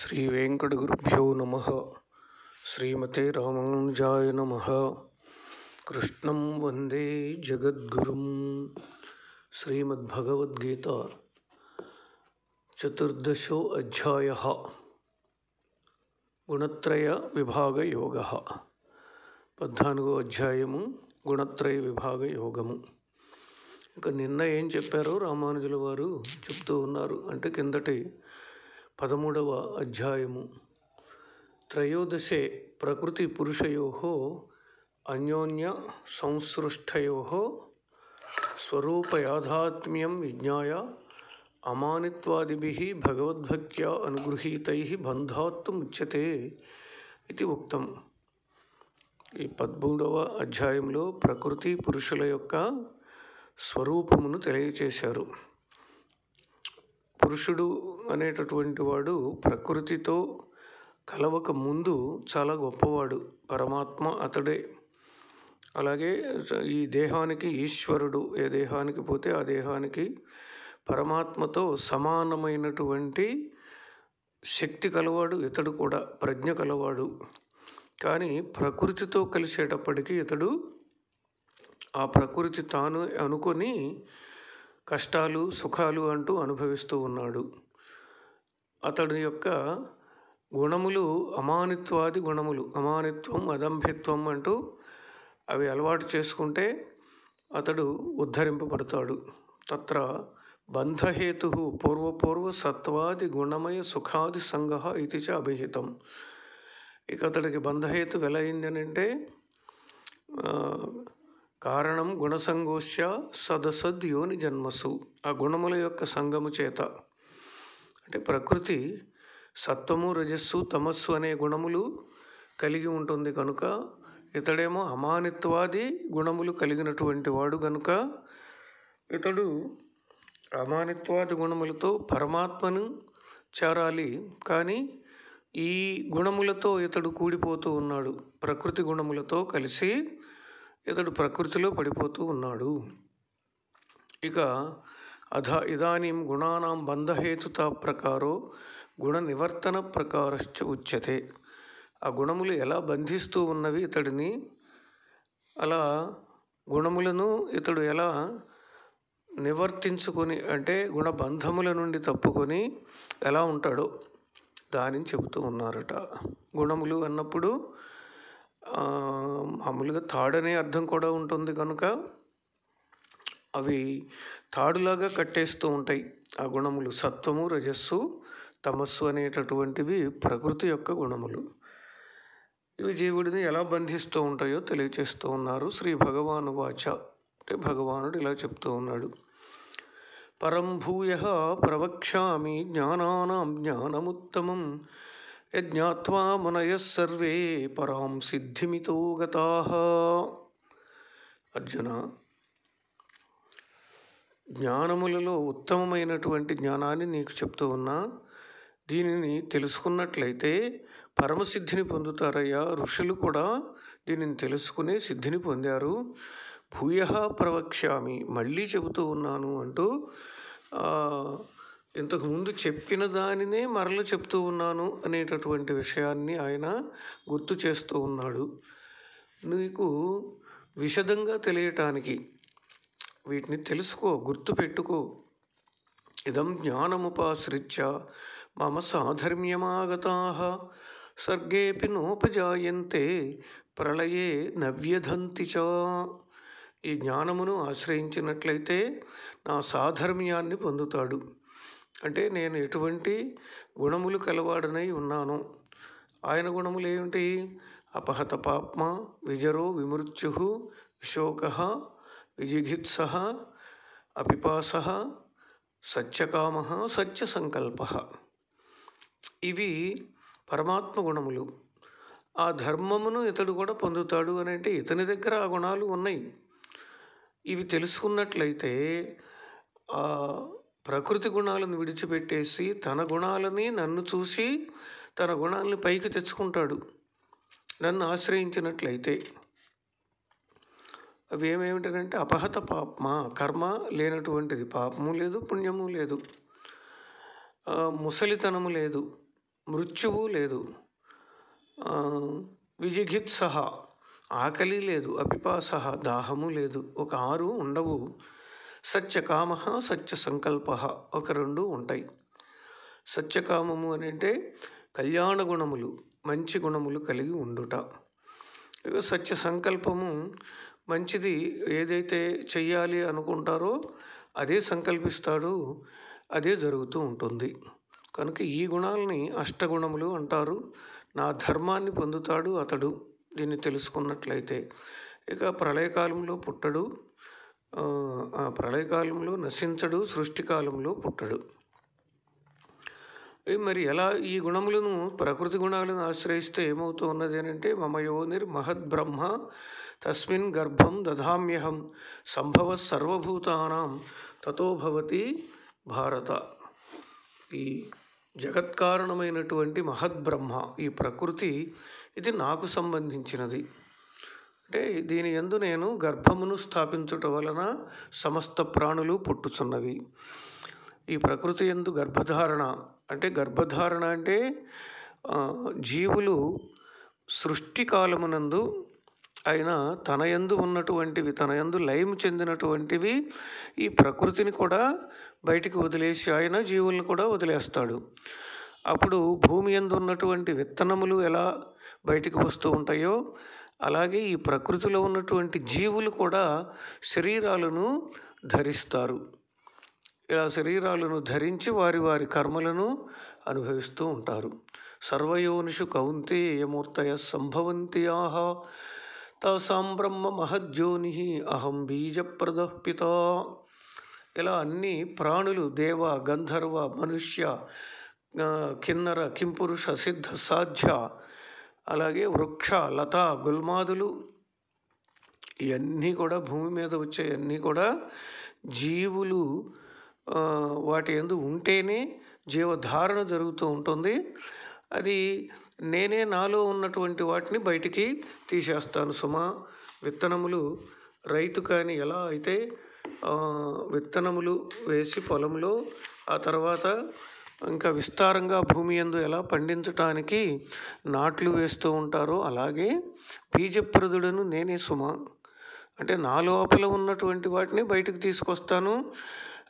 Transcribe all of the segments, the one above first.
శ్రీ గురుభ్యో నమ శ్రీమతే రామానుజాయ నమ కృష్ణం వందే జగద్గురుం శ్రీమద్భగవద్గీత చతుర్దశో అధ్యాయ గుణత్రయ విభాగ యోగ పద్నాలుగో అధ్యాయము గుణత్రయ విభాగ యోగము ఇక నిన్న ఏం చెప్పారో రామానుజుల వారు చెప్తూ ఉన్నారు అంటే కిందటి పదమూడవ అధ్యాయము త్రయోదశే ప్రకృతి పురుషయో అన్యోన్య సంసృష్టయో స్వరూపయాథాత్మ్యం విజ్ఞాయ అమానిత్వాదిభి భగవద్భక్త్యా అనుగృహీతై బంధాత్తుముచ్యతే ఇది ఉక్తం ఈ పద్మూడవ అధ్యాయంలో ప్రకృతి పురుషుల యొక్క స్వరూపమును తెలియచేశారు పురుషుడు అనేటటువంటి వాడు ప్రకృతితో కలవక ముందు చాలా గొప్పవాడు పరమాత్మ అతడే అలాగే ఈ దేహానికి ఈశ్వరుడు ఏ దేహానికి పోతే ఆ దేహానికి పరమాత్మతో సమానమైనటువంటి శక్తి కలవాడు ఇతడు కూడా ప్రజ్ఞ కలవాడు కానీ ప్రకృతితో కలిసేటప్పటికీ ఇతడు ఆ ప్రకృతి తాను అనుకొని కష్టాలు సుఖాలు అంటూ అనుభవిస్తూ ఉన్నాడు అతడు యొక్క గుణములు అమానిత్వాది గుణములు అమానిత్వం అదంభిత్వం అంటూ అవి అలవాటు చేసుకుంటే అతడు ఉద్ధరింపబడతాడు తత్ర బంధహేతు పూర్వపూర్వ సత్వాది గుణమయ సుఖాది సంగ ఇది చ అభిహితం ఇక అతడికి బంధహేతు వెలయిందనంటే కారణం గుణసంగోష సదసద్ యోని జన్మసు ఆ గుణముల యొక్క సంగము చేత అంటే ప్రకృతి సత్వము రజస్సు తమస్సు అనే గుణములు కలిగి ఉంటుంది కనుక ఇతడేమో అమానిత్వాది గుణములు కలిగినటువంటి వాడు కనుక ఇతడు అమానిత్వాది గుణములతో పరమాత్మను చేరాలి కానీ ఈ గుణములతో ఇతడు కూడిపోతూ ఉన్నాడు ప్రకృతి గుణములతో కలిసి ఇతడు ప్రకృతిలో పడిపోతూ ఉన్నాడు ఇక అధ ఇదానీ గుణానాం బంధహేతుత ప్రకారో గుణ నివర్తన ప్రకారశ్చ ఉచ్యతే ఆ గుణములు ఎలా బంధిస్తూ ఉన్నవి ఇతడిని అలా గుణములను ఇతడు ఎలా నివర్తించుకొని అంటే గుణబంధముల నుండి తప్పుకొని ఎలా ఉంటాడో దానిని చెబుతూ ఉన్నారట గుణములు అన్నప్పుడు మామూలుగా థాడ్ అనే అర్థం కూడా ఉంటుంది కనుక అవి తాడులాగా కట్టేస్తూ ఉంటాయి ఆ గుణములు సత్వము రజస్సు తమస్సు అనేటటువంటివి ప్రకృతి యొక్క గుణములు ఇవి జీవుడిని ఎలా బంధిస్తూ ఉంటాయో తెలియచేస్తూ ఉన్నారు శ్రీ భగవాను వాచ అంటే భగవానుడు ఇలా చెప్తూ ఉన్నాడు పరంభూయ ప్రవక్షామి ప్రవక్ష్యామి జ్ఞానముత్తమం యజ్ఞాత్వా మునయస్సర్వే సర్వే పరాం సిద్ధిమితో గత అర్జున జ్ఞానములలో ఉత్తమమైనటువంటి జ్ఞానాన్ని నీకు చెప్తూ ఉన్నా దీనిని తెలుసుకున్నట్లయితే పరమసిద్ధిని పొందుతారయ్యా ఋషులు కూడా దీనిని తెలుసుకుని సిద్ధిని పొందారు భూయ ప్రవక్ష్యామి మళ్ళీ చెబుతూ ఉన్నాను అంటూ ఇంతకుముందు చెప్పిన దానినే మరల చెప్తూ ఉన్నాను అనేటటువంటి విషయాన్ని ఆయన గుర్తు చేస్తూ ఉన్నాడు నీకు విషదంగా తెలియటానికి వీటిని తెలుసుకో గుర్తుపెట్టుకో ఇదం జ్ఞానముపాశ్రిత్య మమ సాధర్మ్యమాగతా సర్గేపి నోపజాయంతే ప్రళయే నవ్యధంతి చ ఈ జ్ఞానమును ఆశ్రయించినట్లయితే నా సాధర్మ్యాన్ని పొందుతాడు అంటే నేను ఎటువంటి గుణములు కలవాడనై ఉన్నాను ఆయన గుణములు ఏమిటి అపహత పాప్మ విజరో విమృత్యు శోక విజిగిత్స అపిపాస సత్యకామ సత్యసంకల్ప ఇవి పరమాత్మ గుణములు ఆ ధర్మమును ఇతడు కూడా పొందుతాడు అని అంటే ఇతని దగ్గర ఆ గుణాలు ఉన్నాయి ఇవి తెలుసుకున్నట్లయితే ప్రకృతి గుణాలను విడిచిపెట్టేసి తన గుణాలని నన్ను చూసి తన గుణాలని పైకి తెచ్చుకుంటాడు నన్ను ఆశ్రయించినట్లయితే అవి ఏమేమిటంటే అపహత పాపమ కర్మ లేనటువంటిది పాపము లేదు పుణ్యము లేదు ముసలితనము లేదు మృత్యువు లేదు విజిగిత్సహ ఆకలి లేదు అపిపాసహ దాహము లేదు ఒక ఆరు ఉండవు సత్యకామ సత్య సంకల్ప ఒక రెండు ఉంటాయి సత్యకామము అని అంటే కళ్యాణ గుణములు మంచి గుణములు కలిగి ఉండుట సత్య సంకల్పము మంచిది ఏదైతే చెయ్యాలి అనుకుంటారో అదే సంకల్పిస్తాడు అదే జరుగుతూ ఉంటుంది కనుక ఈ గుణాలని అష్టగుణములు అంటారు నా ధర్మాన్ని పొందుతాడు అతడు దీన్ని తెలుసుకున్నట్లయితే ఇక ప్రళయకాలంలో పుట్టడు ఆ ప్రళయకాలంలో నశించడు సృష్టికాలంలో పుట్టడు మరి ఎలా ఈ గుణములను ప్రకృతి గుణాలను ఆశ్రయిస్తే ఏమవుతూ ఉన్నది అని అంటే మమ యోనిర్ బ్రహ్మ తస్మిన్ గర్భం దధామ్యహం సంభవ సర్వభూతానం తతోభవతి భారత ఈ జగత్కారణమైనటువంటి మహద్బ్రహ్మ ఈ ప్రకృతి ఇది నాకు సంబంధించినది అంటే దీని ఎందు నేను గర్భమును స్థాపించుట వలన సమస్త ప్రాణులు పుట్టుచున్నవి ఈ ప్రకృతి ఎందు గర్భధారణ అంటే గర్భధారణ అంటే జీవులు సృష్టి కాలమునందు అయినా తన ఎందు ఉన్నటువంటివి తన ఎందు లయం చెందినటువంటివి ఈ ప్రకృతిని కూడా బయటికి వదిలేసి ఆయన జీవులను కూడా వదిలేస్తాడు అప్పుడు భూమి ఎందు ఉన్నటువంటి విత్తనములు ఎలా బయటికి వస్తూ ఉంటాయో అలాగే ఈ ప్రకృతిలో ఉన్నటువంటి జీవులు కూడా శరీరాలను ధరిస్తారు ఇలా శరీరాలను ధరించి వారి వారి కర్మలను అనుభవిస్తూ ఉంటారు సర్వయోనిషు కౌంతేయమూర్తయ సంభవంతి ఆహా తాసాం బ్రహ్మ మహజ్జోని అహం బీజప్రద పిత ఇలా అన్ని ప్రాణులు దేవ గంధర్వ మనుష్య కిన్నర కింపురుష సిద్ధ సాధ్య అలాగే వృక్ష లత గుల్మాదులు ఇవన్నీ కూడా భూమి మీద వచ్చేవన్నీ కూడా జీవులు వాటి ఎందు ఉంటేనే జీవధారణ జరుగుతూ ఉంటుంది అది నేనే నాలో ఉన్నటువంటి వాటిని బయటికి తీసేస్తాను సుమా విత్తనములు రైతు కానీ ఎలా అయితే విత్తనములు వేసి పొలంలో ఆ తర్వాత ఇంకా విస్తారంగా భూమి యందు ఎలా పండించటానికి నాట్లు వేస్తూ ఉంటారో అలాగే బీజప్రదుడను నేనే సుమ అంటే నా లోపల ఉన్నటువంటి వాటిని బయటకు తీసుకొస్తాను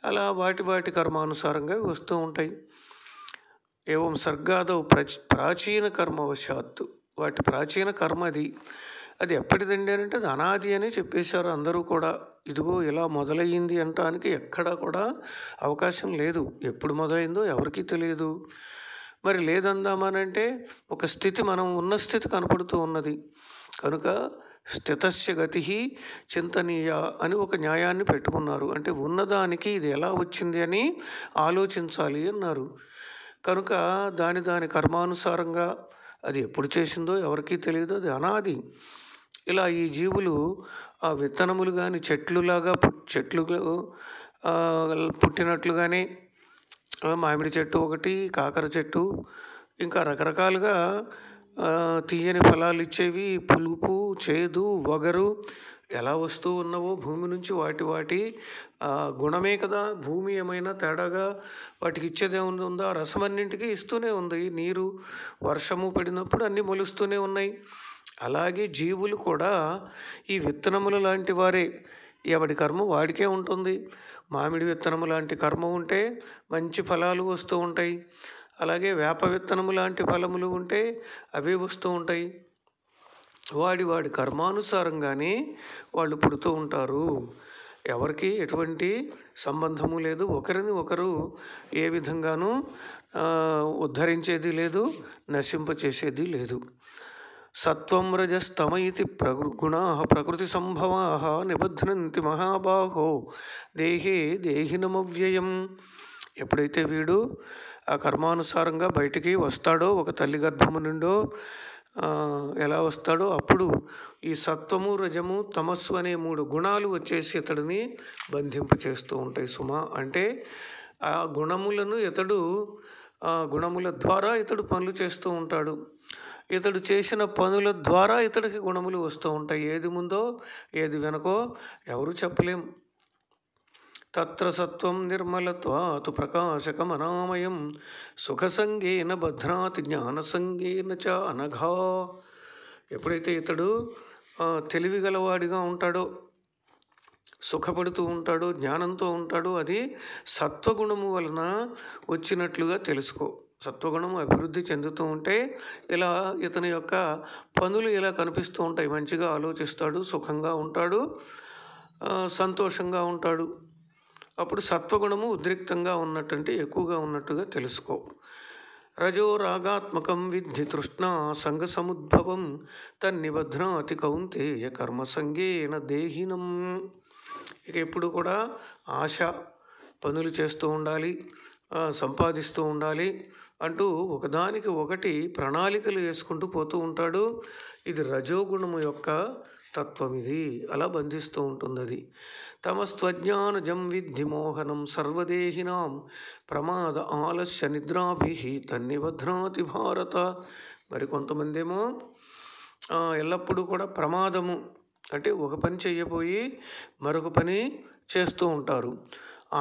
అలా వాటి వాటి కర్మానుసారంగా వస్తూ ఉంటాయి ఏవం సర్గాదవు ప్రాచీన కర్మవశాత్తు వాటి ప్రాచీన కర్మ అది అది ఎప్పటిదండి అంటే అది అనాది అని చెప్పేశారు అందరూ కూడా ఇదిగో ఇలా మొదలయ్యింది అనటానికి ఎక్కడా కూడా అవకాశం లేదు ఎప్పుడు మొదలైందో ఎవరికీ తెలియదు మరి లేదందామానంటే ఒక స్థితి మనం ఉన్న స్థితి కనపడుతూ ఉన్నది కనుక స్థితస్య గతి చింతనీయ అని ఒక న్యాయాన్ని పెట్టుకున్నారు అంటే ఉన్నదానికి ఇది ఎలా వచ్చింది అని ఆలోచించాలి అన్నారు కనుక దాని దాని కర్మానుసారంగా అది ఎప్పుడు చేసిందో ఎవరికీ తెలియదు అది అనాది ఇలా ఈ జీవులు ఆ విత్తనములు కానీ చెట్లులాగా చెట్లు పుట్టినట్లుగానే మామిడి చెట్టు ఒకటి కాకర చెట్టు ఇంకా రకరకాలుగా తీయని ఫలాలు ఇచ్చేవి పులుపు చేదు వగరు ఎలా వస్తూ ఉన్నావో భూమి నుంచి వాటి వాటి గుణమే కదా భూమి ఏమైనా తేడాగా వాటికి ఇచ్చేదే ఉందా రసం అన్నింటికీ ఇస్తూనే ఉంది నీరు వర్షము పడినప్పుడు అన్నీ మొలుస్తూనే ఉన్నాయి అలాగే జీవులు కూడా ఈ విత్తనములు లాంటి వారే ఎవడి కర్మ వాడికే ఉంటుంది మామిడి విత్తనము లాంటి కర్మ ఉంటే మంచి ఫలాలు వస్తూ ఉంటాయి అలాగే వేప విత్తనము లాంటి ఫలములు ఉంటే అవి వస్తూ ఉంటాయి వాడి వాడి కర్మానుసారంగానే వాళ్ళు పుడుతూ ఉంటారు ఎవరికి ఎటువంటి సంబంధము లేదు ఒకరిని ఒకరు ఏ విధంగానూ ఉద్ధరించేది లేదు నశింపచేసేది లేదు సత్వం రజస్తమ ఇది ప్రగుణా ప్రకృతి సంభవా నిబధ్నంతి మహాబాహో దేహే దేహినమవ్యయం ఎప్పుడైతే వీడు ఆ కర్మానుసారంగా బయటికి వస్తాడో ఒక తల్లి గర్భము నుండో ఎలా వస్తాడో అప్పుడు ఈ సత్వము రజము తమస్సు అనే మూడు గుణాలు వచ్చేసి ఇతడిని బంధింపు చేస్తూ ఉంటాయి సుమ అంటే ఆ గుణములను ఇతడు గుణముల ద్వారా ఇతడు పనులు చేస్తూ ఉంటాడు ఇతడు చేసిన పనుల ద్వారా ఇతడికి గుణములు వస్తూ ఉంటాయి ఏది ముందో ఏది వెనకో ఎవరు చెప్పలేం తత్ర సత్వం నిర్మలత్వాతు అనామయం సుఖసంగేన భద్రాతి జ్ఞానసంగేన చ అనఘా ఎప్పుడైతే ఇతడు తెలివిగలవాడిగా ఉంటాడో సుఖపడుతూ ఉంటాడో జ్ఞానంతో ఉంటాడో అది సత్వగుణము వలన వచ్చినట్లుగా తెలుసుకో సత్వగుణం అభివృద్ధి చెందుతూ ఉంటే ఇలా ఇతని యొక్క పనులు ఇలా కనిపిస్తూ ఉంటాయి మంచిగా ఆలోచిస్తాడు సుఖంగా ఉంటాడు సంతోషంగా ఉంటాడు అప్పుడు సత్వగుణము ఉద్రిక్తంగా ఉన్నట్టు ఎక్కువగా ఉన్నట్టుగా తెలుసుకో రజో రాగాత్మకం విద్ధి తృష్ణ సంఘ సముద్భవం అతి కౌంతేయ కర్మసంగేన దేహినం ఇక ఎప్పుడు కూడా ఆశ పనులు చేస్తూ ఉండాలి సంపాదిస్తూ ఉండాలి అంటూ ఒకదానికి ఒకటి ప్రణాళికలు వేసుకుంటూ పోతూ ఉంటాడు ఇది రజోగుణము యొక్క తత్వం ఇది అలా బంధిస్తూ ఉంటుంది అది తమస్త్వజ్ఞానజం విద్ధి మోహనం సర్వదేహినాం ప్రమాద ఆలస్య నిద్రాభి తన్నిభద్రాతి భారత మరి కొంతమందేమో ఎల్లప్పుడూ కూడా ప్రమాదము అంటే ఒక పని చేయబోయి మరొక పని చేస్తూ ఉంటారు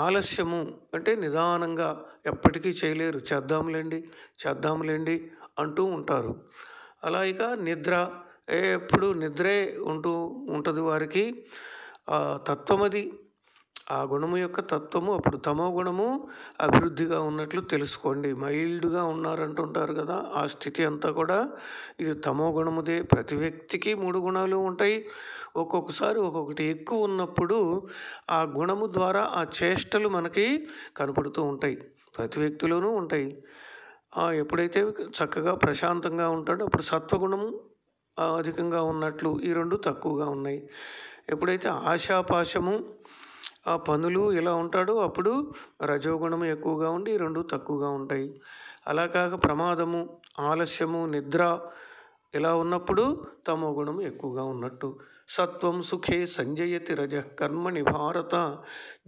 ఆలస్యము అంటే నిదానంగా ఎప్పటికీ చేయలేరు చేద్దాములేండి చేద్దాములేండి అంటూ ఉంటారు అలా ఇక నిద్ర ఎప్పుడు నిద్రే ఉంటూ ఉంటుంది వారికి తత్వమది ఆ గుణము యొక్క తత్వము అప్పుడు తమో గుణము అభివృద్ధిగా ఉన్నట్లు తెలుసుకోండి మైల్డ్గా ఉన్నారంటుంటారు కదా ఆ స్థితి అంతా కూడా ఇది తమో గుణముదే ప్రతి వ్యక్తికి మూడు గుణాలు ఉంటాయి ఒక్కొక్కసారి ఒక్కొక్కటి ఎక్కువ ఉన్నప్పుడు ఆ గుణము ద్వారా ఆ చేష్టలు మనకి కనపడుతూ ఉంటాయి ప్రతి వ్యక్తిలోనూ ఉంటాయి ఎప్పుడైతే చక్కగా ప్రశాంతంగా ఉంటాడో అప్పుడు సత్వగుణము అధికంగా ఉన్నట్లు ఈ రెండు తక్కువగా ఉన్నాయి ఎప్పుడైతే ఆశాపాశము ఆ పనులు ఎలా ఉంటాడో అప్పుడు రజోగుణము ఎక్కువగా ఉండి రెండు తక్కువగా ఉంటాయి అలా కాక ప్రమాదము ఆలస్యము నిద్ర ఇలా ఉన్నప్పుడు తమో గుణం ఎక్కువగా ఉన్నట్టు సత్వం సుఖే సంజయతి రజ కర్మణి భారత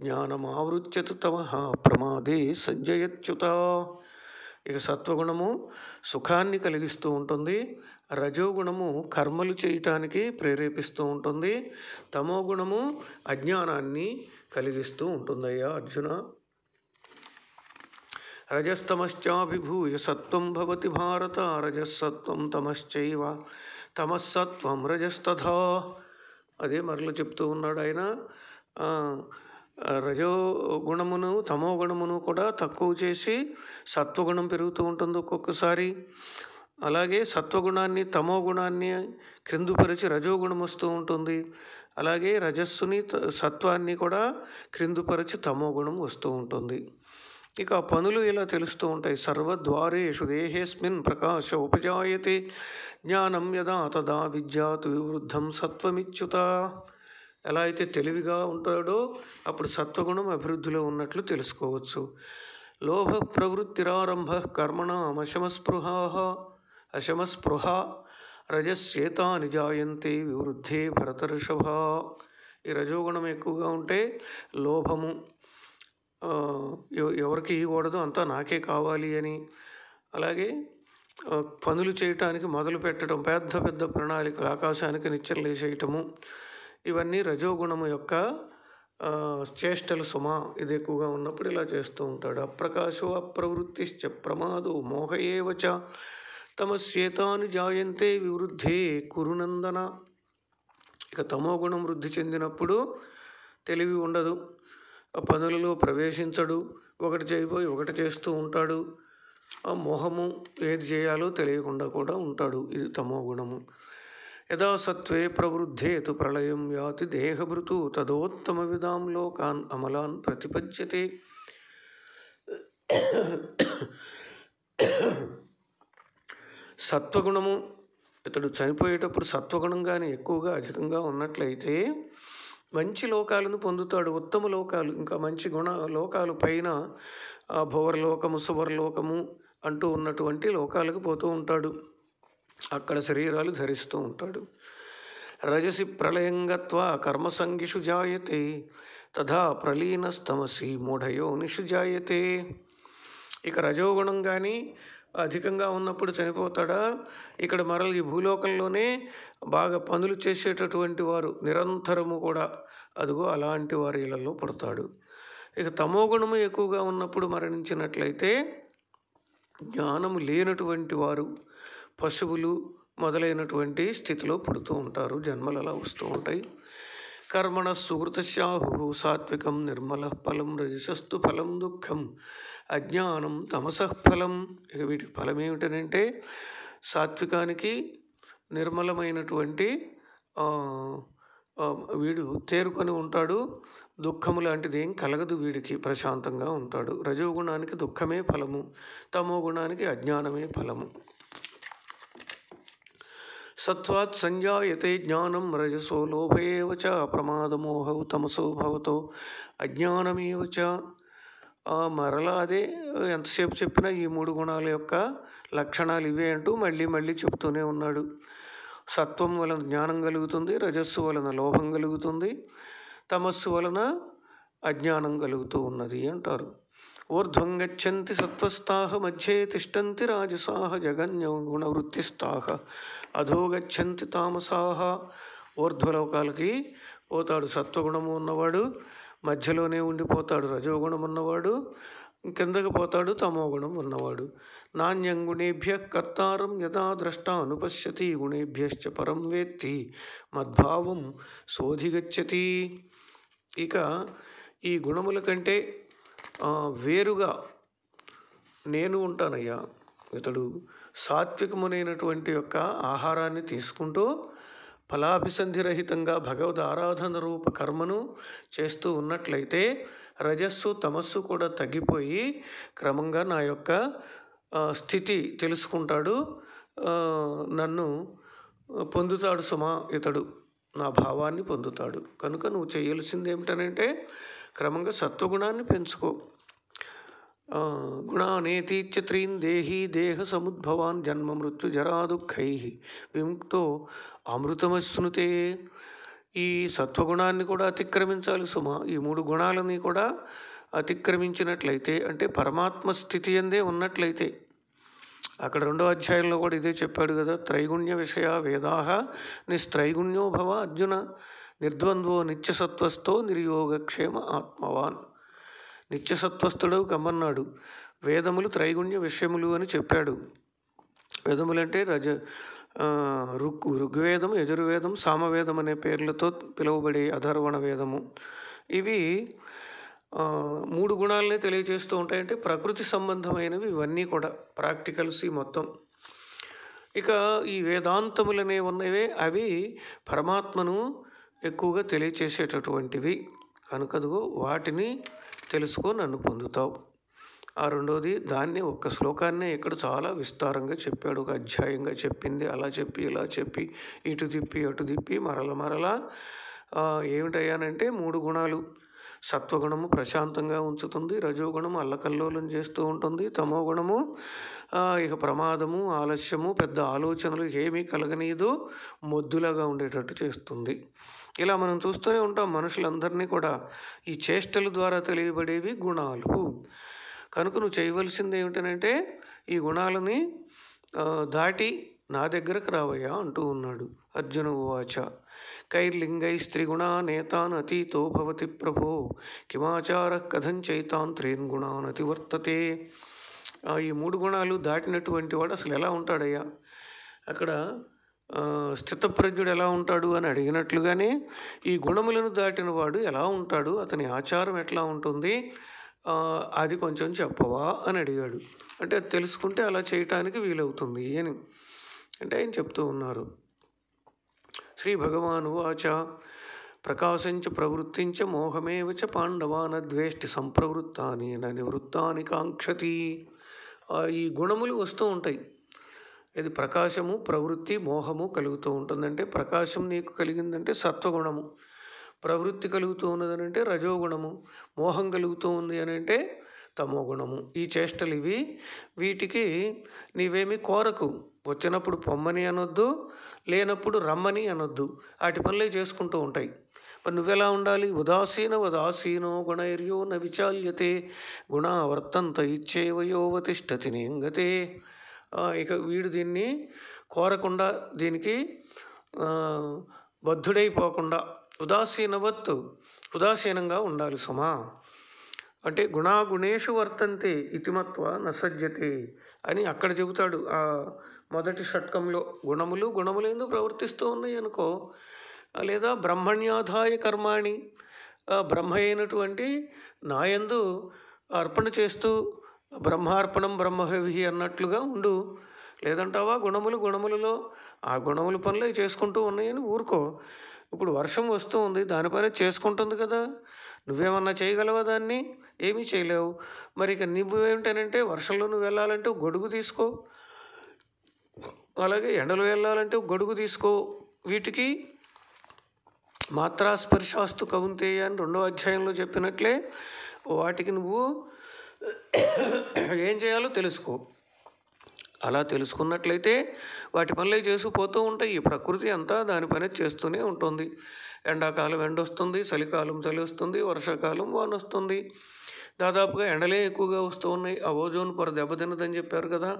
జ్ఞానమావృత్యతు తమ ప్రమాదే సంజయత్యుత ఇక సత్వగుణము సుఖాన్ని కలిగిస్తూ ఉంటుంది రజోగుణము కర్మలు చేయటానికి ప్రేరేపిస్తూ ఉంటుంది తమోగుణము అజ్ఞానాన్ని కలిగిస్తూ ఉంటుందయ్యా అర్జున రజస్తమశ్చాభిభూయ సత్వం భవతి భారత రజస్సత్వం తమశ్చైవ తమస్సత్వం రజస్తథా అదే మరలా చెప్తూ ఉన్నాడు ఆయన రజో గుణమును తమో గుణమును కూడా తక్కువ చేసి సత్వగుణం పెరుగుతూ ఉంటుంది ఒక్కొక్కసారి అలాగే సత్వగుణాన్ని తమో గుణాన్ని క్రిందుపరిచి రజోగుణం వస్తూ ఉంటుంది అలాగే రజస్సుని సత్వాన్ని కూడా క్రిందుపరిచి తమో గుణం వస్తూ ఉంటుంది ఇక పనులు ఇలా తెలుస్తూ ఉంటాయి సర్వద్వారేషు దేహేస్మిన్ ప్రకాశ ఉపజాయతే జ్ఞానం యదా తదా విద్యాతు వివృద్ధం సత్వమిచ్యుత ఎలా అయితే తెలివిగా ఉంటాడో అప్పుడు సత్వగుణం అభివృద్ధిలో ఉన్నట్లు తెలుసుకోవచ్చు లోభ ప్రవృత్తిరారంభ కర్మణ అశమస్పృహ అశమస్పృహ రజస్యేతా నిజాయంతి వివృద్ధి భరతర్షభ ఈ రజోగుణం ఎక్కువగా ఉంటే లోభము ఎవరికి ఇవ్వకూడదు అంతా నాకే కావాలి అని అలాగే పనులు చేయటానికి మొదలు పెట్టడం పెద్ద పెద్ద ప్రణాళికలు ఆకాశానికి నిచ్చర్లు చేయటము ఇవన్నీ రజోగుణము యొక్క చేష్టలు సుమ ఇది ఎక్కువగా ఉన్నప్పుడు ఇలా చేస్తూ ఉంటాడు అప్రకాశో అప్రవృత్తిశ్చ ప్రమాదో మోహ ఏవచ శ్వేతాను జాయంతే వివృద్ధే కురునందన ఇక తమో గుణం వృద్ధి చెందినప్పుడు తెలివి ఉండదు పనులలో ప్రవేశించడు ఒకటి చేయబోయి ఒకటి చేస్తూ ఉంటాడు ఆ మోహము ఏది చేయాలో తెలియకుండా కూడా ఉంటాడు ఇది తమో గుణము యదా సత్వే ప్రవృద్ధే తు ప్రళయం యాతి దేహభృతు విధాం లోకాన్ అమలాన్ ప్రతిపద్యతే సత్వగుణము ఇతడు చనిపోయేటప్పుడు సత్వగుణం కానీ ఎక్కువగా అధికంగా ఉన్నట్లయితే మంచి లోకాలను పొందుతాడు ఉత్తమ లోకాలు ఇంకా మంచి గుణ లోకాలు పైన భువర్లోకము సువర్లోకము అంటూ ఉన్నటువంటి లోకాలకు పోతూ ఉంటాడు అక్కడ శరీరాలు ధరిస్తూ ఉంటాడు రజసి ప్రళయంగత్వ కర్మసంగిషు జాయతే తథా ప్రలీనస్తమసి మూఢయో నిషు జాయతే ఇక రజోగుణం కానీ అధికంగా ఉన్నప్పుడు చనిపోతాడా ఇక్కడ మరల ఈ భూలోకంలోనే బాగా పనులు చేసేటటువంటి వారు నిరంతరము కూడా అదిగో అలాంటి వారి ఇళ్లలో పడతాడు ఇక తమోగుణము ఎక్కువగా ఉన్నప్పుడు మరణించినట్లయితే జ్ఞానము లేనటువంటి వారు పశువులు మొదలైనటువంటి స్థితిలో పుడుతూ ఉంటారు జన్మలు అలా వస్తూ ఉంటాయి కర్మణ సుహృతశాహు సాత్వికం నిర్మల ఫలం రజసస్తు ఫలం దుఃఖం అజ్ఞానం తమసఫలం ఇక వీటి ఫలం ఏమిటనంటే సాత్వికానికి నిర్మలమైనటువంటి వీడు తేరుకొని ఉంటాడు దుఃఖము లాంటిది ఏం కలగదు వీడికి ప్రశాంతంగా ఉంటాడు రజోగుణానికి దుఃఖమే ఫలము తమో గుణానికి అజ్ఞానమే ఫలము సత్వాత్ సంజాయతే జ్ఞానం రజసో లోభయేవ చ ప్రమాదమోహౌ తమసో భవతో అజ్ఞానమేవ చ మరలా అదే ఎంతసేపు చెప్పినా ఈ మూడు గుణాల యొక్క లక్షణాలు ఇవే అంటూ మళ్ళీ మళ్ళీ చెప్తూనే ఉన్నాడు సత్వం వలన జ్ఞానం కలుగుతుంది రజస్సు వలన లోభం కలుగుతుంది తమస్సు వలన అజ్ఞానం కలుగుతూ ఉన్నది అంటారు ఊర్ధ్వం గచ్చంతి సత్వస్థాహ మధ్యే తిష్టంతి రాజసాహ జగన్గుణవృత్తిస్థాహ అధో గచ్చంతి తామసాహ ఊర్ధ్వలోకాలకి పోతాడు సత్వగుణము ఉన్నవాడు మధ్యలోనే ఉండిపోతాడు రజోగుణం ఉన్నవాడు కిందకు పోతాడు తమోగుణం ఉన్నవాడు నాణ్యం గుణేభ్య కర్తారం యథా ద్రష్ట అనుపశ్యతి గుణేభ్యశ్చ పరం వేత్తి మద్భావం శోధిగచ్చతి ఇక ఈ గుణముల కంటే వేరుగా నేను ఉంటానయ్యా ఇతడు సాత్వికమునైనటువంటి యొక్క ఆహారాన్ని తీసుకుంటూ ఫలాభిసంధిరహితంగా భగవద్ ఆరాధన రూప కర్మను చేస్తూ ఉన్నట్లయితే రజస్సు తమస్సు కూడా తగ్గిపోయి క్రమంగా నా యొక్క స్థితి తెలుసుకుంటాడు నన్ను పొందుతాడు సుమా ఇతడు నా భావాన్ని పొందుతాడు కనుక నువ్వు చేయాల్సింది ఏమిటనంటే క్రమంగా సత్వగుణాన్ని పెంచుకో గుణా త్రీన్ దేహి దేహ సముద్భవాన్ జన్మ మృత్యు జరాదుఃఖై విముక్తో అమృతమశ్నుతే ఈ సత్వగుణాన్ని కూడా అతిక్రమించాలి సుమ ఈ మూడు గుణాలని కూడా అతిక్రమించినట్లయితే అంటే పరమాత్మ స్థితి ఎందే ఉన్నట్లయితే అక్కడ రెండో అధ్యాయంలో కూడా ఇదే చెప్పాడు కదా త్రైగుణ్య విషయ వేదాహ నిస్త్రైగుణ్యోభవ అర్జున నిర్ద్వంద్వో నిత్యసత్వస్థో నిర్యోగక్షేమ ఆత్మవాన్ నిత్యసత్వస్థుడవు కమ్మన్నాడు వేదములు త్రైగుణ్య విషయములు అని చెప్పాడు వేదములంటే రజ ఋగ్ ఋగ్వేదం యజుర్వేదం సామవేదం అనే పేర్లతో పిలువబడే అధర్వణ వేదము ఇవి మూడు గుణాలనే తెలియజేస్తూ ఉంటాయంటే ప్రకృతి సంబంధమైనవి ఇవన్నీ కూడా ప్రాక్టికల్స్ ఈ మొత్తం ఇక ఈ వేదాంతములనే ఉన్నవే అవి పరమాత్మను ఎక్కువగా తెలియచేసేటటువంటివి కనుకదుగో వాటిని తెలుసుకో నన్ను పొందుతావు ఆ రెండోది దాన్ని ఒక్క శ్లోకాన్నే ఇక్కడ చాలా విస్తారంగా చెప్పాడు ఒక అధ్యాయంగా చెప్పింది అలా చెప్పి ఇలా చెప్పి ఇటు తిప్పి అటు తిప్పి మరల మరలా ఏమిటయ్యానంటే మూడు గుణాలు సత్వగుణము ప్రశాంతంగా ఉంచుతుంది రజోగుణము అల్లకల్లోలం చేస్తూ ఉంటుంది తమోగుణము ఇక ప్రమాదము ఆలస్యము పెద్ద ఆలోచనలు ఏమీ కలగనీదు మొద్దులాగా ఉండేటట్టు చేస్తుంది ఇలా మనం చూస్తూనే ఉంటాం మనుషులందరినీ కూడా ఈ చేష్టల ద్వారా తెలియబడేవి గుణాలు కనుక నువ్వు చేయవలసింది ఏమిటనంటే ఈ గుణాలని దాటి నా దగ్గరకు రావయ్యా అంటూ ఉన్నాడు అర్జున ఉవాచ కైర్లింగై స్త్రీగుణా నేతాన్ అతీతో భవతి ప్రభో కిమాచార కథం చైతాన్ త్రీన్ గుణాన్ అతివర్తతే ఈ మూడు గుణాలు దాటినటువంటి వాడు అసలు ఎలా ఉంటాడయ్యా అక్కడ స్థితప్రజ్ఞుడు ఎలా ఉంటాడు అని అడిగినట్లుగానే ఈ గుణములను దాటిన వాడు ఎలా ఉంటాడు అతని ఆచారం ఎట్లా ఉంటుంది అది కొంచెం చెప్పవా అని అడిగాడు అంటే అది తెలుసుకుంటే అలా చేయటానికి వీలవుతుంది అని అంటే ఆయన చెప్తూ ఉన్నారు శ్రీ భగవాను వాచ ప్రకాశించ ప్రవృత్తించ చ పాండవాన ద్వేష్టి సంప్రవృత్తాని నివృత్తాని కాంక్షతి ఈ గుణములు వస్తూ ఉంటాయి ఇది ప్రకాశము ప్రవృత్తి మోహము కలుగుతూ ఉంటుందంటే ప్రకాశం నీకు కలిగిందంటే సత్వగుణము ప్రవృత్తి కలుగుతూ ఉన్నదనంటే రజోగుణము మోహం కలుగుతూ ఉంది అని అంటే తమోగుణము ఈ చేష్టలు ఇవి వీటికి నీవేమి కోరకు వచ్చినప్పుడు పొమ్మని అనొద్దు లేనప్పుడు రమ్మని అనొద్దు వాటి పనులే చేసుకుంటూ ఉంటాయి మరి నువ్వెలా ఉండాలి ఉదాసీన ఉదాసీనో గుణైర్యో న విచాల్యతే గుణ వర్తంత ఇచ్చేవయోవతిష్టతి నింగతే ఇక వీడు దీన్ని కోరకుండా దీనికి బద్ధుడైపోకుండా ఉదాసీనవత్తు ఉదాసీనంగా ఉండాలి సుమా అంటే గుణాగుణేషు వర్తంతే ఇతిమత్వ నసజ్జతే అని అక్కడ చెబుతాడు ఆ మొదటి షట్కంలో గుణములు గుణములేందు ప్రవర్తిస్తూ ఉన్నాయి అనుకో లేదా బ్రహ్మణ్యాధాయ కర్మాణి బ్రహ్మ అయినటువంటి నాయందు అర్పణ చేస్తూ బ్రహ్మార్పణం బ్రహ్మహవి అన్నట్లుగా ఉండు లేదంటావా గుణములు గుణములలో ఆ గుణముల పనులే చేసుకుంటూ ఉన్నాయని ఊరుకో ఇప్పుడు వర్షం వస్తూ ఉంది దానిపైన చేసుకుంటుంది కదా నువ్వేమన్నా చేయగలవా దాన్ని ఏమీ చేయలేవు మరి ఇక నువ్వేమిటనంటే వర్షంలో నువ్వు వెళ్ళాలంటే గొడుగు తీసుకో అలాగే ఎండలు వెళ్ళాలంటే గొడుగు తీసుకో వీటికి మాత్రాస్పర్శాస్తు కౌంతేయ అని రెండో అధ్యాయంలో చెప్పినట్లే వాటికి నువ్వు ఏం చేయాలో తెలుసుకో అలా తెలుసుకున్నట్లయితే వాటి పనులే చేసుకుపోతూ ఉంటాయి ఈ ప్రకృతి అంతా దాని పని చేస్తూనే ఉంటుంది ఎండాకాలం ఎండొస్తుంది వస్తుంది చలికాలం చలి వస్తుంది వర్షాకాలం వాన వస్తుంది దాదాపుగా ఎండలే ఎక్కువగా వస్తూ ఉన్నాయి ఆ ఓజోన్ పొర దెబ్బతిన్నదని చెప్పారు కదా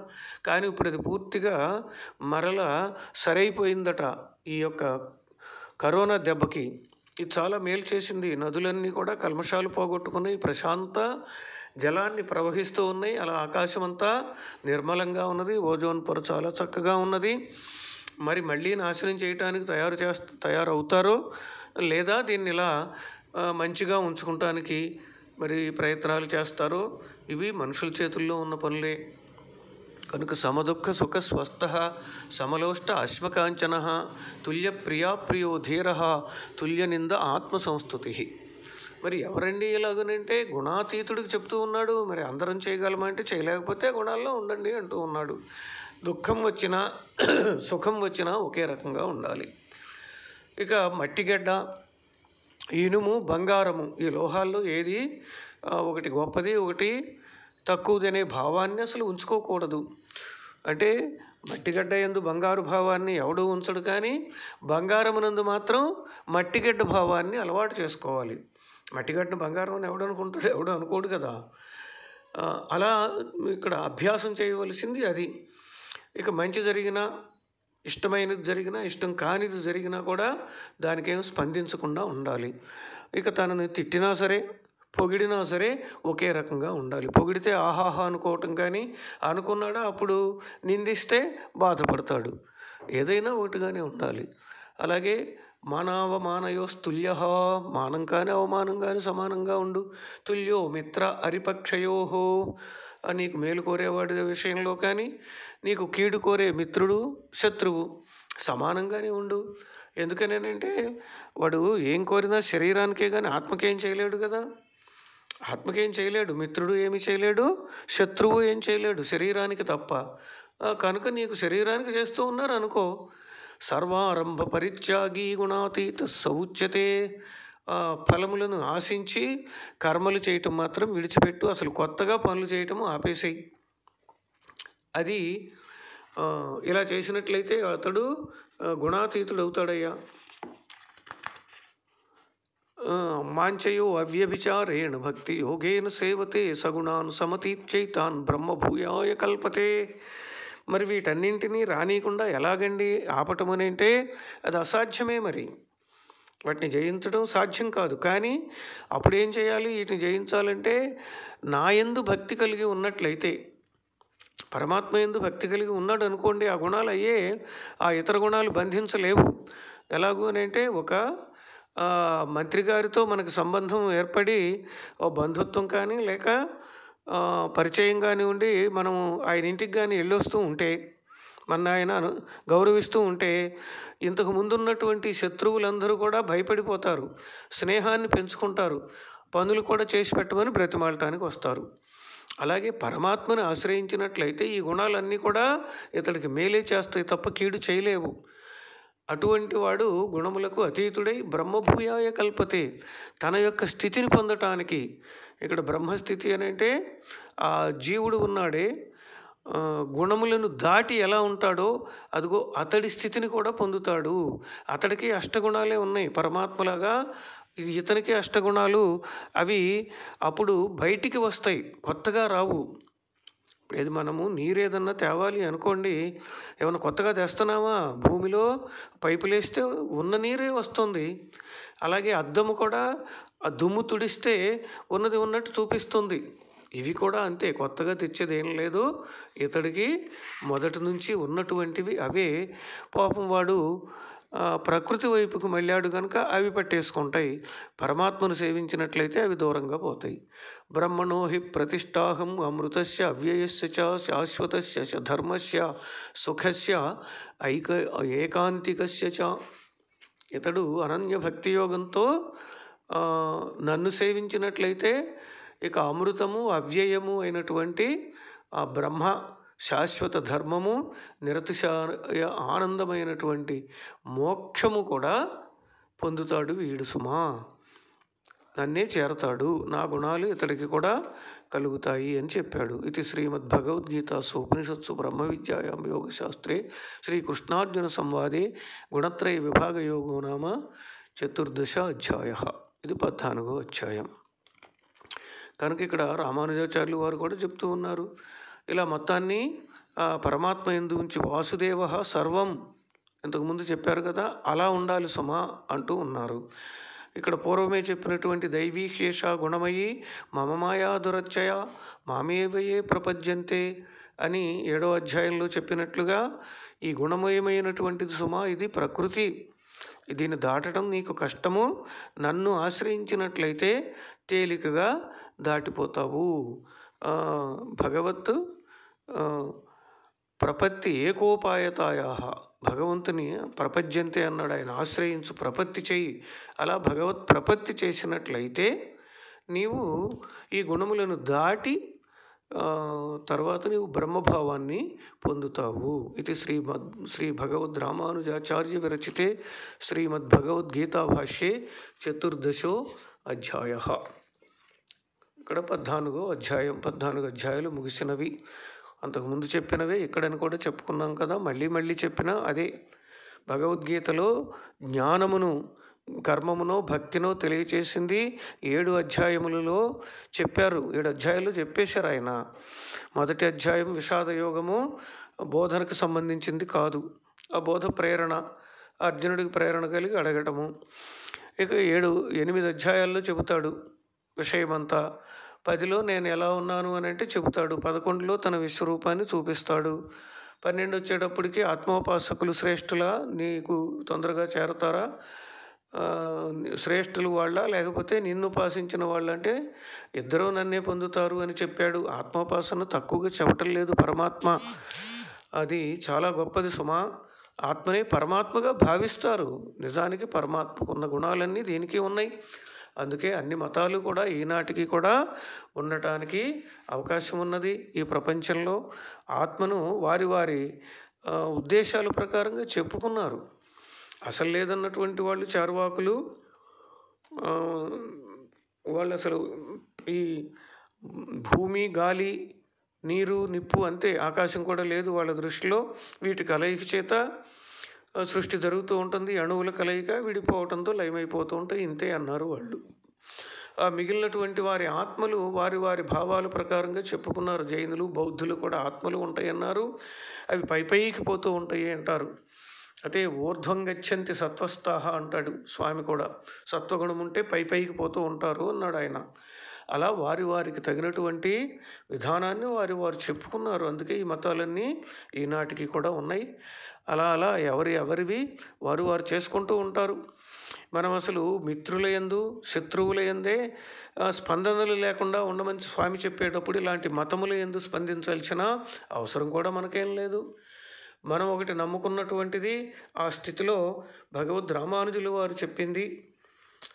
కానీ ఇప్పుడు అది పూర్తిగా మరలా సరైపోయిందట ఈ యొక్క కరోనా దెబ్బకి ఇది చాలా మేలు చేసింది నదులన్నీ కూడా కల్మషాలు పోగొట్టుకున్నాయి ప్రశాంత జలాన్ని ప్రవహిస్తూ ఉన్నాయి అలా ఆకాశమంతా నిర్మలంగా ఉన్నది ఓజోన్ పొర చాలా చక్కగా ఉన్నది మరి మళ్ళీ నాశనం చేయటానికి తయారు చేస్త తయారవుతారో లేదా దీన్ని ఇలా మంచిగా ఉంచుకుంటానికి మరి ప్రయత్నాలు చేస్తారో ఇవి మనుషుల చేతుల్లో ఉన్న పనులే కనుక సమదుఃఖ సుఖ స్వస్థ సమలోష్ట అశ్మకాంచన తుల్య ప్రియా ప్రియో ధీర ఆత్మ సంస్థుతి మరి ఎవరండి ఇలాగనంటే గుణాతీతుడికి చెప్తూ ఉన్నాడు మరి అందరం చేయగలమంటే చేయలేకపోతే గుణాల్లో ఉండండి అంటూ ఉన్నాడు దుఃఖం వచ్చినా సుఖం వచ్చినా ఒకే రకంగా ఉండాలి ఇక మట్టిగడ్డ ఇనుము బంగారము ఈ లోహాల్లో ఏది ఒకటి గొప్పది ఒకటి తక్కువది అనే భావాన్ని అసలు ఉంచుకోకూడదు అంటే మట్టిగడ్డ ఎందు బంగారు భావాన్ని ఎవడూ ఉంచడు కానీ బంగారమునందు మాత్రం మట్టిగడ్డ భావాన్ని అలవాటు చేసుకోవాలి మట్టిగట్టిన బంగారం అని అనుకుంటాడు ఎవడు అనుకోడు కదా అలా ఇక్కడ అభ్యాసం చేయవలసింది అది ఇక మంచి జరిగినా ఇష్టమైనది జరిగినా ఇష్టం కానిది జరిగినా కూడా దానికేం స్పందించకుండా ఉండాలి ఇక తనని తిట్టినా సరే పొగిడినా సరే ఒకే రకంగా ఉండాలి పొగిడితే ఆహాహా అనుకోవటం కానీ అనుకున్నాడా అప్పుడు నిందిస్తే బాధపడతాడు ఏదైనా ఒకటిగానే ఉండాలి అలాగే మానావమానయోస్తుల్య మానం కాని అవమానం కాని సమానంగా ఉండు తుల్యో మిత్ర అరిపక్షయో నీకు మేలు కోరేవాడి విషయంలో కానీ నీకు కీడు కోరే మిత్రుడు శత్రువు సమానంగానే ఉండు ఎందుకనేనంటే వాడు ఏం కోరినా శరీరానికే కానీ ఆత్మకేం చేయలేడు కదా ఆత్మకేం చేయలేడు మిత్రుడు ఏమి చేయలేడు శత్రువు ఏం చేయలేడు శరీరానికి తప్ప కనుక నీకు శరీరానికి చేస్తూ ఉన్నారు అనుకో సర్వారంభ పరిత్యాగి గుణాతీత సౌచ్యతే ఫలములను ఆశించి కర్మలు చేయటం మాత్రం విడిచిపెట్టు అసలు కొత్తగా పనులు చేయటం ఆపేసేయి అది ఇలా చేసినట్లయితే అతడు గుణాతీతుడు అవుతాడయ్యా మాంచయో అవ్యభిచారేణ భక్తి యోగేన సేవతే సగుణాన్ సమతీత్యై తాన్ బ్రహ్మభూయాయ కల్పతే మరి వీటన్నింటినీ రానియకుండా ఎలాగండి ఆపటం అంటే అది అసాధ్యమే మరి వాటిని జయించడం సాధ్యం కాదు కానీ అప్పుడు ఏం చేయాలి వీటిని జయించాలంటే నా ఎందు భక్తి కలిగి ఉన్నట్లయితే పరమాత్మ ఎందు భక్తి కలిగి ఉన్నాడు అనుకోండి ఆ గుణాలు అయ్యే ఆ ఇతర గుణాలు బంధించలేవు ఎలాగూ అంటే ఒక మంత్రి గారితో మనకు సంబంధం ఏర్పడి ఓ బంధుత్వం కానీ లేక పరిచయం ఉండి మనం ఆయన ఇంటికి కానీ వెళ్ళొస్తూ ఉంటే మన ఆయన గౌరవిస్తూ ఉంటే ఇంతకు ముందున్నటువంటి శత్రువులందరూ కూడా భయపడిపోతారు స్నేహాన్ని పెంచుకుంటారు పనులు కూడా చేసి పెట్టమని బ్రతిమాలటానికి వస్తారు అలాగే పరమాత్మను ఆశ్రయించినట్లయితే ఈ గుణాలన్నీ కూడా ఇతడికి మేలే చేస్తాయి తప్ప కీడు చేయలేవు అటువంటి వాడు గుణములకు అతీతుడై బ్రహ్మభూయాయ కల్పతే తన యొక్క స్థితిని పొందటానికి ఇక్కడ బ్రహ్మస్థితి అని అంటే ఆ జీవుడు ఉన్నాడే గుణములను దాటి ఎలా ఉంటాడో అదిగో అతడి స్థితిని కూడా పొందుతాడు అతడికి అష్టగుణాలే ఉన్నాయి పరమాత్మలాగా ఇది ఇతనికి అష్టగుణాలు అవి అప్పుడు బయటికి వస్తాయి కొత్తగా రావు ఏది మనము నీరేదన్నా తేవాలి అనుకోండి ఏమైనా కొత్తగా తెస్తున్నామా భూమిలో పైపులు వేస్తే ఉన్న నీరే వస్తుంది అలాగే అద్దము కూడా ఆ దుమ్ము తుడిస్తే ఉన్నది ఉన్నట్టు చూపిస్తుంది ఇవి కూడా అంతే కొత్తగా తెచ్చేది ఏం లేదు ఇతడికి మొదటి నుంచి ఉన్నటువంటివి అవే పాపం వాడు ప్రకృతి వైపుకు మళ్ళాడు కనుక అవి పట్టేసుకుంటాయి పరమాత్మను సేవించినట్లయితే అవి దూరంగా పోతాయి బ్రహ్మణో హి ప్రతిష్టాహం అమృతస్య అవ్యయస్య చ శాశ్వతస్య ధర్మస్య సుఖస్య ఐక ఏకాంతికస్య చ ఇతడు అనన్య భక్తి యోగంతో నన్ను సేవించినట్లయితే ఇక అమృతము అవ్యయము అయినటువంటి ఆ బ్రహ్మ శాశ్వత ధర్మము నిరతిశాయ ఆనందమైనటువంటి మోక్షము కూడా పొందుతాడు వీడు సుమా నన్నే చేరతాడు నా గుణాలు ఇతడికి కూడా కలుగుతాయి అని చెప్పాడు ఇది శ్రీమద్ భగవద్గీత సోపనిషత్సు బ్రహ్మ విద్యాయాం యోగశాస్త్రే శ్రీకృష్ణార్జున సంవాదే గుణత్రయ విభాగ యోగో నామ చతుర్దశ అధ్యాయ ఇది పద్నాలుగో అధ్యాయం కనుక ఇక్కడ రామానుజాచార్యులు వారు కూడా చెప్తూ ఉన్నారు ఇలా మొత్తాన్ని పరమాత్మ ఎందు ఉంచి వాసుదేవ సర్వం ఇంతకుముందు చెప్పారు కదా అలా ఉండాలి సుమ అంటూ ఉన్నారు ఇక్కడ పూర్వమే చెప్పినటువంటి దైవీశేష గుణమయీ మమమాయా దురచ్చయ మామేవయే ప్రపంచంతే అని ఏడో అధ్యాయంలో చెప్పినట్లుగా ఈ గుణమయమైనటువంటిది సుమ ఇది ప్రకృతి దీన్ని దాటడం నీకు కష్టము నన్ను ఆశ్రయించినట్లయితే తేలికగా దాటిపోతావు భగవత్ ప్రపత్తి ఏకోపాయతాయా భగవంతుని ప్రపజ్యంతే అన్నాడు ఆయన ఆశ్రయించు ప్రపత్తి చేయి అలా భగవత్ ప్రపత్తి చేసినట్లయితే నీవు ఈ గుణములను దాటి తర్వాత నీవు బ్రహ్మభావాన్ని పొందుతావు ఇది శ్రీమద్ శ్రీ భగవద్ రామానుజాచార్య విరచితే శ్రీమద్భగవద్గీతాభాష్యే చతుర్దశో అధ్యాయ ఇక్కడ పద్నాలుగో అధ్యాయం పద్నాలుగు అధ్యాయాలు ముగిసినవి అంతకుముందు చెప్పినవే ఇక్కడని కూడా చెప్పుకున్నాం కదా మళ్ళీ మళ్ళీ చెప్పినా అదే భగవద్గీతలో జ్ఞానమును కర్మమునో భక్తినో తెలియచేసింది ఏడు అధ్యాయములలో చెప్పారు ఏడు అధ్యాయాలు చెప్పేశారు ఆయన మొదటి అధ్యాయం విషాద యోగము బోధనకు సంబంధించింది కాదు ఆ బోధ ప్రేరణ అర్జునుడికి ప్రేరణ కలిగి అడగటము ఇక ఏడు ఎనిమిది అధ్యాయాల్లో చెబుతాడు విషయమంతా పదిలో నేను ఎలా ఉన్నాను అని అంటే చెబుతాడు పదకొండులో తన విశ్వరూపాన్ని చూపిస్తాడు పన్నెండు వచ్చేటప్పటికి ఆత్మోపాసకులు శ్రేష్ఠులా నీకు తొందరగా చేరతారా శ్రేష్ఠులు వాళ్ళ లేకపోతే నిన్ను ఉపాసించిన వాళ్ళంటే ఇద్దరూ నన్నే పొందుతారు అని చెప్పాడు ఆత్మోపాసన తక్కువగా చెప్పటం లేదు పరమాత్మ అది చాలా గొప్పది సుమా ఆత్మనే పరమాత్మగా భావిస్తారు నిజానికి పరమాత్మకు ఉన్న గుణాలన్నీ దీనికి ఉన్నాయి అందుకే అన్ని మతాలు కూడా ఈనాటికి కూడా ఉండటానికి అవకాశం ఉన్నది ఈ ప్రపంచంలో ఆత్మను వారి వారి ఉద్దేశాల ప్రకారంగా చెప్పుకున్నారు అసలు లేదన్నటువంటి వాళ్ళు చార్వాకులు వాళ్ళు అసలు ఈ భూమి గాలి నీరు నిప్పు అంతే ఆకాశం కూడా లేదు వాళ్ళ దృష్టిలో వీటి కలయిక చేత సృష్టి జరుగుతూ ఉంటుంది అణువుల కలయిక విడిపోవడంతో లయమైపోతూ ఉంటాయి ఇంతే అన్నారు వాళ్ళు ఆ మిగిలినటువంటి వారి ఆత్మలు వారి వారి భావాల ప్రకారంగా చెప్పుకున్నారు జైనులు బౌద్ధులు కూడా ఆత్మలు ఉంటాయన్నారు అవి పైపైకి పోతూ ఉంటాయి అంటారు అయితే ఊర్ధ్వం గచ్చంతి సత్వస్థాహ అంటాడు స్వామి కూడా సత్వగుణం ఉంటే పైపైకి పోతూ ఉంటారు అన్నాడు ఆయన అలా వారి వారికి తగినటువంటి విధానాన్ని వారి వారు చెప్పుకున్నారు అందుకే ఈ మతాలన్నీ ఈనాటికి కూడా ఉన్నాయి అలా అలా ఎవరి ఎవరివి వారు వారు చేసుకుంటూ ఉంటారు మనం అసలు మిత్రుల ఎందు శత్రువుల ఎందే స్పందనలు లేకుండా ఉండమని స్వామి చెప్పేటప్పుడు ఇలాంటి మతముల ఎందు స్పందించాల్సిన అవసరం కూడా మనకేం లేదు మనం ఒకటి నమ్ముకున్నటువంటిది ఆ స్థితిలో భగవద్ రామానుజులు వారు చెప్పింది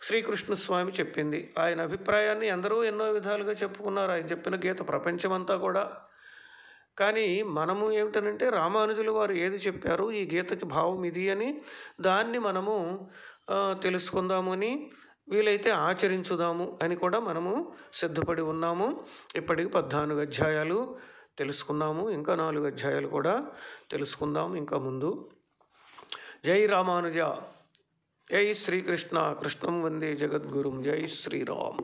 శ్రీకృష్ణ స్వామి చెప్పింది ఆయన అభిప్రాయాన్ని ఎందరో ఎన్నో విధాలుగా చెప్పుకున్నారు ఆయన చెప్పిన గీత ప్రపంచమంతా కూడా కానీ మనము ఏమిటనంటే రామానుజులు వారు ఏది చెప్పారు ఈ గీతకి భావం ఇది అని దాన్ని మనము తెలుసుకుందామని వీలైతే ఆచరించుదాము అని కూడా మనము సిద్ధపడి ఉన్నాము ఇప్పటికి పద్నాలుగు అధ్యాయాలు తెలుసుకున్నాము ఇంకా నాలుగు అధ్యాయాలు కూడా తెలుసుకుందాము ఇంకా ముందు జై రామానుజ జై శ్రీకృష్ణ కృష్ణం వందే జగద్గురుం జై శ్రీరామ్